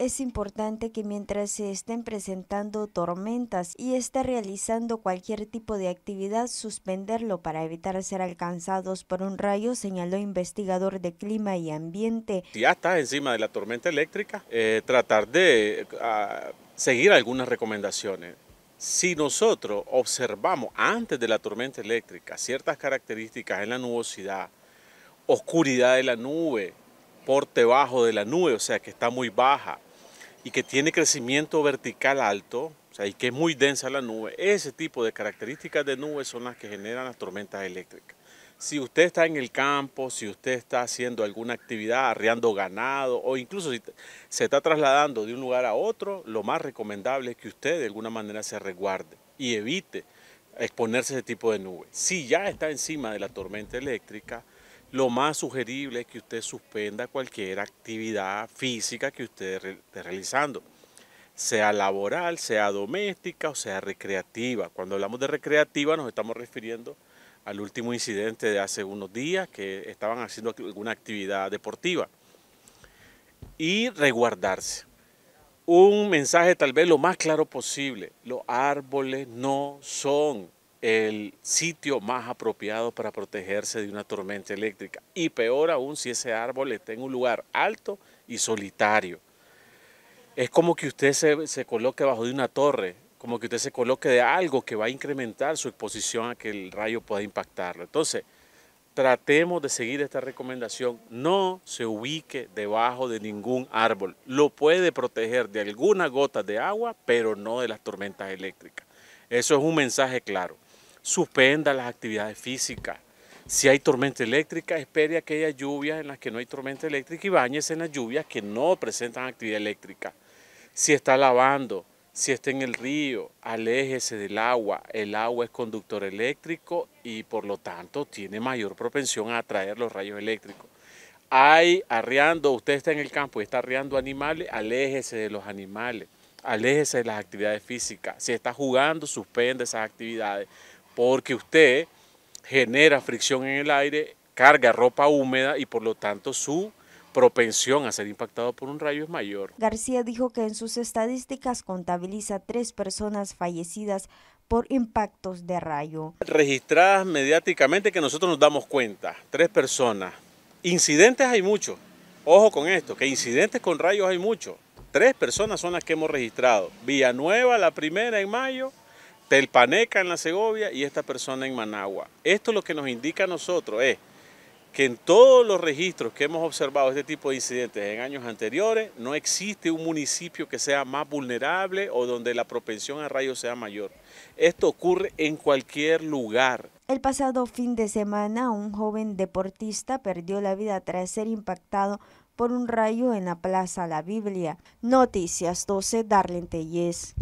es importante que mientras se estén presentando tormentas y esté realizando cualquier tipo de actividad, suspenderlo para evitar ser alcanzados por un rayo, señaló investigador de clima y ambiente. Si ya está encima de la tormenta eléctrica, eh, tratar de ah, seguir algunas recomendaciones. Si nosotros observamos antes de la tormenta eléctrica ciertas características en la nubosidad, oscuridad de la nube, porte bajo de la nube, o sea que está muy baja, y que tiene crecimiento vertical alto, o sea, y que es muy densa la nube, ese tipo de características de nubes son las que generan las tormentas eléctricas. Si usted está en el campo, si usted está haciendo alguna actividad, arriando ganado o incluso si se está trasladando de un lugar a otro, lo más recomendable es que usted de alguna manera se resguarde y evite exponerse a ese tipo de nubes. Si ya está encima de la tormenta eléctrica, lo más sugerible es que usted suspenda cualquier actividad física que usted esté realizando, sea laboral, sea doméstica o sea recreativa. Cuando hablamos de recreativa nos estamos refiriendo al último incidente de hace unos días que estaban haciendo alguna actividad deportiva. Y resguardarse. Un mensaje tal vez lo más claro posible. Los árboles no son el sitio más apropiado para protegerse de una tormenta eléctrica. Y peor aún si ese árbol está en un lugar alto y solitario. Es como que usted se, coloque bajo de una torre, como que usted se coloque de algo que va a incrementar su exposición a que el rayo pueda impactarlo. Entonces, tratemos de seguir esta recomendación. No se ubique debajo de ningún árbol. Lo puede proteger de alguna gota de agua, pero no de las tormentas eléctricas. Eso es un mensaje claro suspenda las actividades físicas. Si hay tormenta eléctrica, espere aquellas lluvias en las que no hay tormenta eléctrica y bañese en las lluvias que no presentan actividad eléctrica. Si está lavando, si está en el río, aléjese del agua. El agua es conductor eléctrico y por lo tanto tiene mayor propensión a atraer los rayos eléctricos. Hay arriando usted está en el campo y está arriando animales, aléjese de los animales, aléjese de las actividades físicas. Si está jugando, suspende esas actividades porque usted genera fricción en el aire, carga ropa húmeda y por lo tanto su propensión a ser impactado por un rayo es mayor. García dijo que en sus estadísticas contabiliza tres personas fallecidas por impactos de rayo. Registradas mediáticamente que nosotros nos damos cuenta, tres personas. Incidentes hay muchos. Ojo con esto, que incidentes con rayos hay muchos. Tres personas son las que hemos registrado. Villanueva, la primera en mayo, Telpaneca en la Segovia y esta persona en Managua. Esto lo que nos indica a nosotros es que en todos los registros que hemos observado este tipo de incidentes en años anteriores, no existe un municipio que sea más vulnerable o donde la propensión a rayos sea mayor. Esto ocurre en cualquier lugar. El pasado fin de semana, un joven deportista perdió la vida tras ser impactado por un rayo en la Plaza La Biblia. Noticias 12, Darlene Tellez.